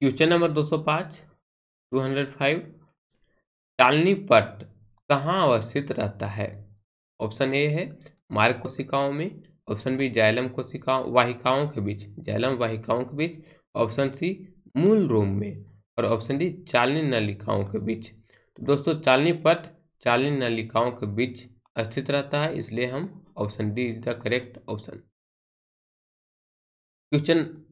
question number दो सौ पाँच टू हंड्रेड फाइव टालनी पट कहाँ अवस्थित रहता है ऑप्शन ए है मार्ग कोशिकाओं में ऑप्शन बी जैलम कोशिकाओं वाहिकाओं के बीच जैलम वाहिकाओं के बीच ऑप्शन सी मूल रोम में और ऑप्शन डी चालनी नलिकाओं के बीच तो दोस्तों चालनी पट चालनी नलिकाओं के बीच अस्थित रहता है इसलिए हम option D is the correct option question